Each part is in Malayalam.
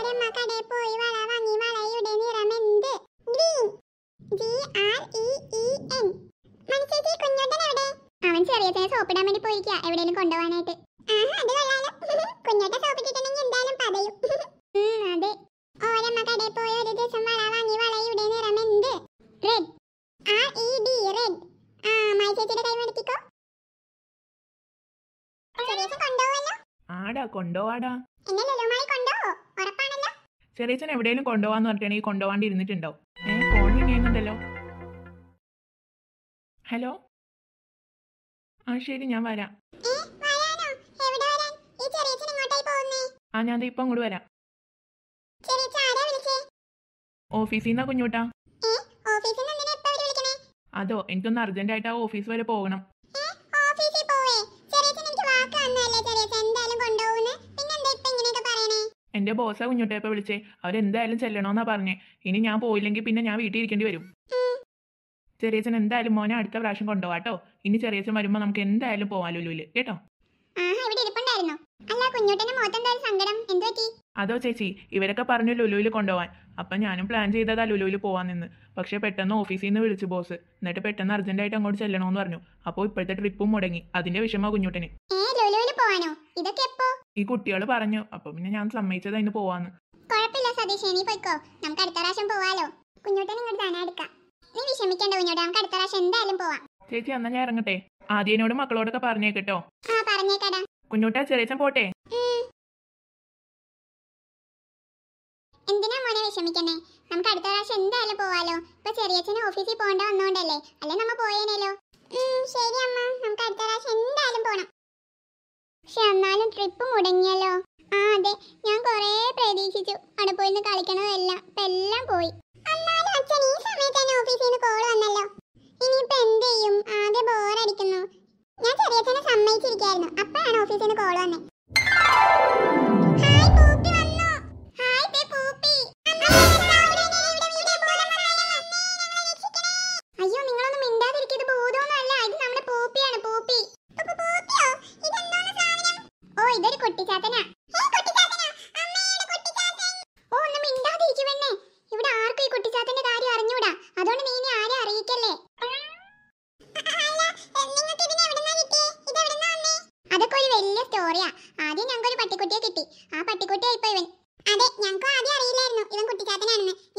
ഒരമ്മ കടയിൽ പോയി വള വാങ്ങി വളയുടെ നിറം green G R E E N മനസ്സേച്ചി കുഞ്ഞോട്ടൻ എവിടെ അവൻ ചെറിയച്ചനെ സോപ്പിടാൻ വേണ്ടി പോയിരിക്കുക എവിടെയെങ്കിലും കൊണ്ടുപോകാനായിട്ട് ആഹാ അത് കൊള്ളാലോ കുഞ്ഞോട്ടൻ സോപ്പിട്ടിട്ടുണ്ടെങ്കിൽ എന്തായാലും പതയും അതെ ഓരമ്മ കടയിൽ പോയി ഒരു ദിവസം വള വാങ്ങി വളയുടെ നിറം എന്ത് red R E D red ആ മായ ചേച്ചിയുടെ കൈ മേടിക്കോ ആടാ കൊണ്ടുപോവാടാ എന്നല്ലോ ചെറിയച്ഛൻ എവിടെയെങ്കിലും കൊണ്ടുപോകാന്ന് പറഞ്ഞിട്ടാണെങ്കിൽ കൊണ്ടുപോകാണ്ട് ഇരുന്നിട്ടുണ്ടോ ഹലോ ആ ശരി ഞാൻ വരാം ആ ഞാൻ ഇപ്പം അങ്ങോട്ട് വരാം ഓഫീസിൽ നിന്നാ കുഞ്ഞുട്ടാ അതോ എനിക്കൊന്ന് അർജന്റ് ആയിട്ട് ആ ഓഫീസ് വരെ പോകണം എന്റെ ബോസ കുഞ്ഞുട്ടേപ്പ വിളിച്ചേ അവരെന്തായാലും ചെല്ലണോന്നാ പറഞ്ഞേ ഇനി ഞാൻ പോയില്ലെങ്കിൽ പിന്നെ ഞാൻ വീട്ടിൽ ഇരിക്കേണ്ടി വരും ചെറിയച്ചൻ എന്തായാലും മോനെ അടുത്ത പ്രാവശ്യം കൊണ്ടുപോകാട്ടോ ഇനി ചെറിയച്ചൻ വരുമ്പോൾ നമുക്ക് എന്തായാലും പോവാലോ ലുലുവിൽ കേട്ടോ അല്ല അതോ ചേച്ചി ഇവരൊക്കെ പറഞ്ഞു ലുലുവിൽ കൊണ്ടുപോവാൻ അപ്പം ഞാനും പ്ലാൻ ചെയ്തതാ ലുലുവിൽ പോകാൻ നിന്ന് പക്ഷേ പെട്ടെന്ന് ഓഫീസിൽ നിന്ന് വിളിച്ചു ബോസ് എന്നിട്ട് പെട്ടെന്ന് അർജന്റായിട്ട് അങ്ങോട്ട് ചെല്ലണമെന്ന് പറഞ്ഞു അപ്പോൾ ഇപ്പോഴത്തെ ട്രിപ്പും മുടങ്ങി അതിന്റെ വിഷമ കുഞ്ഞുട്ടന് ഈ കുട്ടികൾ പറഞ്ഞു അപ്പൊ പിന്നെ ഞാൻ സമ്മതിച്ചത് അതിന് പോവാന്ന് നമുക്ക് പോവാലോ ഇങ്ങോട്ട് നീ വിഷമിക്കണ്ട നമുക്ക് എന്തായാലും ചേച്ചി എന്നാ ഞാൻ ഇറങ്ങട്ടെ ആദ്യനോട് മക്കളോടൊക്കെ പറഞ്ഞേക്കട്ടോ ആ പറഞ്ഞേക്കടാ പോട്ടെ വിഷമിക്കണേ നമുക്ക് അടുത്ത പ്രാവശ്യം എന്തായാലും പോവാലോ ഇപ്പൊ ചെറിയച്ഛന് ഓഫീസിൽ പോകേണ്ട വന്നോണ്ടല്ലേ അല്ലെ നമ്മ പോയേനല്ലോ ശരി അമ്മ നമുക്ക് അടുത്ത പ്രാവശ്യം എന്തായാലും പോണം പക്ഷെ എന്നാലും ട്രിപ്പ് മുടങ്ങിയല്ലോ ആ അതെ ഞാൻ കൊറേ പ്രതീക്ഷിച്ചു അവിടെ പോയിന്ന് കളിക്കണതെല്ലാം ഇപ്പൊ എല്ലാം പോയി അച്ഛൻ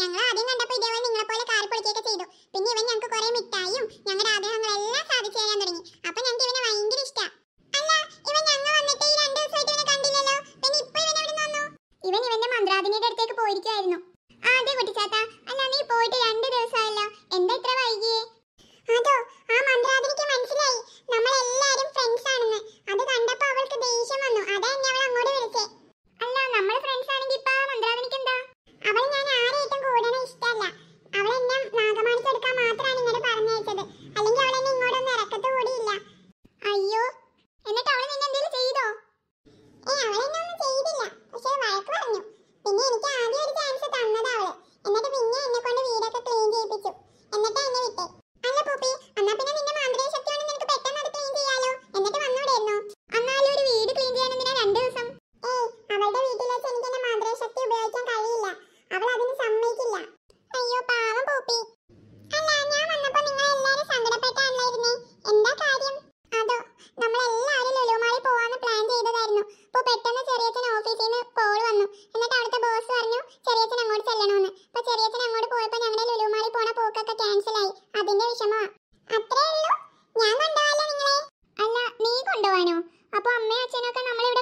ഞങ്ങൾ ആദ്യം കണ്ടപ്പോൾ ഇതേപോലെ നിങ്ങളെ പോലെ കാൽ പൊളിക്കുകയൊക്കെ ചെയ്തു പിന്നെ ഇവൻ ഞങ്ങൾക്ക് കുറെ മിഠായിയും ഞങ്ങളുടെ ആഗ്രഹങ്ങളെല്ലാം സാധിച്ചു തരാൻ തുടങ്ങി അപ്പൊ ഞങ്ങൾക്ക് ഇവനെ ഭയങ്കര ഇഷ്ടാ അല്ല ഇവൻ ഈ രണ്ട് ഇവനെ കണ്ടില്ലല്ലോ പിന്നെ ഇവൻ ഇവന്റെ മന്ത്രാധിനിയുടെ അടുത്തേക്ക് പോയിരിക്കുമായിരുന്നു മനസ്സിലായി അതിന്റെ വിഷമമാ അത്രേ ഉള്ളൂ ഞാൻ കൊണ്ടുപോകാലോ നിങ്ങളെ അല്ല നീ കൊണ്ടുപോകാനോ അപ്പൊ അമ്മയും അച്ഛനൊക്കെ നമ്മളിവിടെ